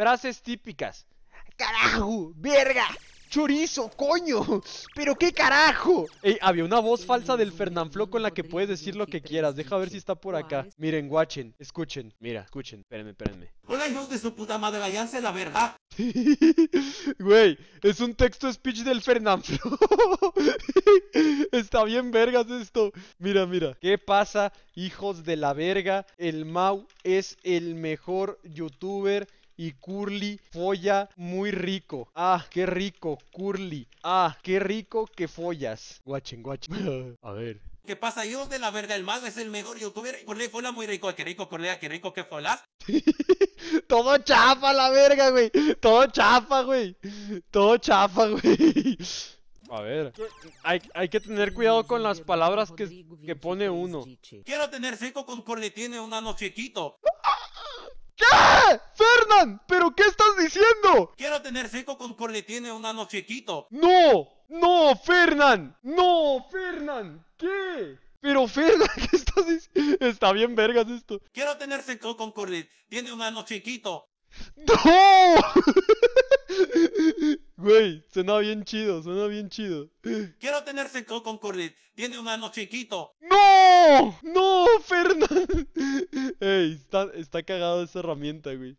Frases típicas. ¡Carajo! ¡Verga! chorizo, coño. Pero qué carajo. Ey, había una voz falsa del Fernanfloo con la que puedes decir lo que quieras. Deja ver si está por acá. Miren, guachen, escuchen. Mira, escuchen. Espérenme, espérenme. Hola, hijos de su puta madre, váyanse la verga. Güey, es un texto speech del Fernanfloo. está bien vergas esto. Mira, mira. ¿Qué pasa, hijos de la verga? El Mau es el mejor youtuber y Curly folla muy rico. Ah, qué rico, Curly. Ah, qué rico que follas. Guachen, guachen. A ver. ¿Qué pasa? Yo de la verga, el mago es el mejor youtuber. Curly folla muy rico. Qué rico, Curly, qué rico que folas. Todo chapa la verga, güey. Todo chafa, güey. Todo chafa, güey. A ver, hay, que tener cuidado con las palabras que, pone uno. Quiero tener seco con Curly, tiene un ano chiquito. ¿pero qué estás diciendo? Quiero tener seco con tiene un ano chiquito. ¡No! ¡No, Fernán! ¡No, Fernán! ¿Qué? Pero Fernan, ¿qué estás diciendo? Está bien vergas esto. Quiero tener seco con Tiene un ano chiquito. ¡No! Güey, suena bien chido, suena bien chido. Quiero tener seco con Tiene un ano chiquito. ¡No! ¡No, Fernan! Ey, está, está cagado esa herramienta, güey.